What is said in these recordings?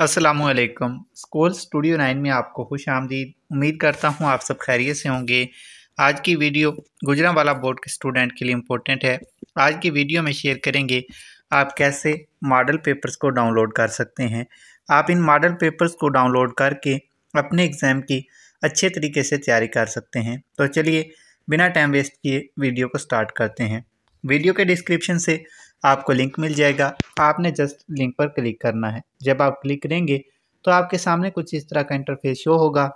Aslam school studio nine में आपको खुश आमदीद उम्मीद करता हूँ आप सब खैरियत से होंगे आज की वीडियो गुजरा वाला बोर्ड के स्टूडेंट के लिए इम्पोर्टेंट है आज की वीडियो में शेयर करेंगे आप कैसे मॉडल पेपर्स को डाउनलोड कर सकते हैं आप इन मॉडल पेपर्स को डाउनलोड करके अपने एग्ज़ाम की अच्छे तरीके से तैयारी कर सकते हैं तो चलिए बिना टाइम वेस्ट किए वीडियो को स्टार्ट करते हैं वीडियो के डिस्क्रिप्शन से आपको लिंक मिल जाएगा आपने जस्ट लिंक पर क्लिक करना है जब आप क्लिक करेंगे तो आपके सामने कुछ इस तरह का इंटरफेस शो होगा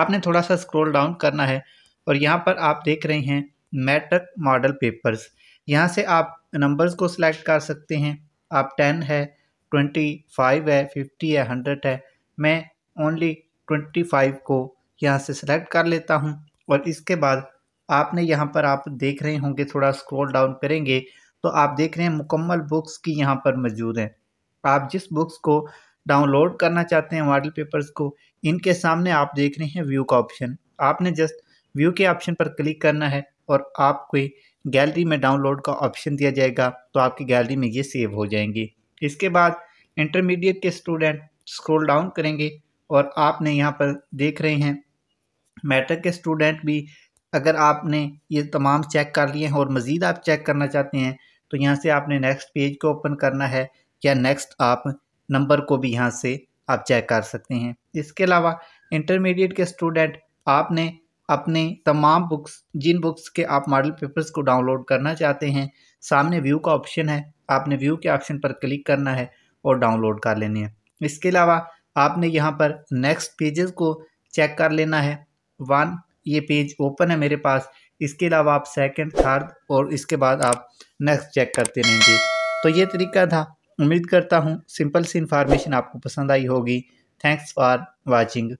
आपने थोड़ा सा स्क्रॉल डाउन करना है और यहाँ पर आप देख रहे हैं मैट्रिक मॉडल पेपर्स यहाँ से आप नंबर्स को सिलेक्ट कर सकते हैं आप टेन है ट्वेंटी फाइव है फिफ्टी है हंड्रेड है मैं ओनली ट्वेंटी फाइव को यहाँ से सिलेक्ट कर लेता हूँ और इसके बाद आपने यहाँ पर आप देख रहे होंगे थोड़ा स्क्रॉल डाउन करेंगे तो आप देख रहे हैं मुकम्मल बुक्स की यहाँ पर मौजूद हैं आप जिस बुक्स को डाउनलोड करना चाहते हैं मॉडल पेपर्स को इनके सामने आप देख रहे हैं व्यू का ऑप्शन आपने जस्ट व्यू के ऑप्शन पर क्लिक करना है और आपको गैलरी में डाउनलोड का ऑप्शन दिया जाएगा तो आपकी गैलरी में ये सेव हो जाएंगे इसके बाद इंटरमीडिएट के स्टूडेंट स्क्रॉल डाउन करेंगे और आपने यहाँ पर देख रहे हैं मैट्रिक के स्टूडेंट भी अगर आपने ये तमाम चेक कर लिए हैं और मज़ीद आप चेक करना चाहते हैं तो यहाँ से आपने नेक्स्ट पेज को ओपन करना है या नेक्स्ट आप नंबर को भी यहाँ से आप चेक कर सकते हैं इसके अलावा इंटरमीडिएट के स्टूडेंट आपने अपने तमाम बुक्स जिन बुक्स के आप मॉडल पेपर्स को डाउनलोड करना चाहते हैं सामने व्यू का ऑप्शन है आपने व्यू के ऑप्शन पर क्लिक करना है और डाउनलोड कर लेने हैं इसके अलावा आपने यहाँ पर नेक्स्ट पेजेस को चेक कर लेना है वन ये पेज ओपन है मेरे पास इसके अलावा आप सेकंड थर्ड और इसके बाद आप नेक्स्ट चेक करते रहेंगे तो ये तरीका था उम्मीद करता हूँ सिंपल सी इन्फॉर्मेशन आपको पसंद आई होगी थैंक्स फॉर वॉचिंग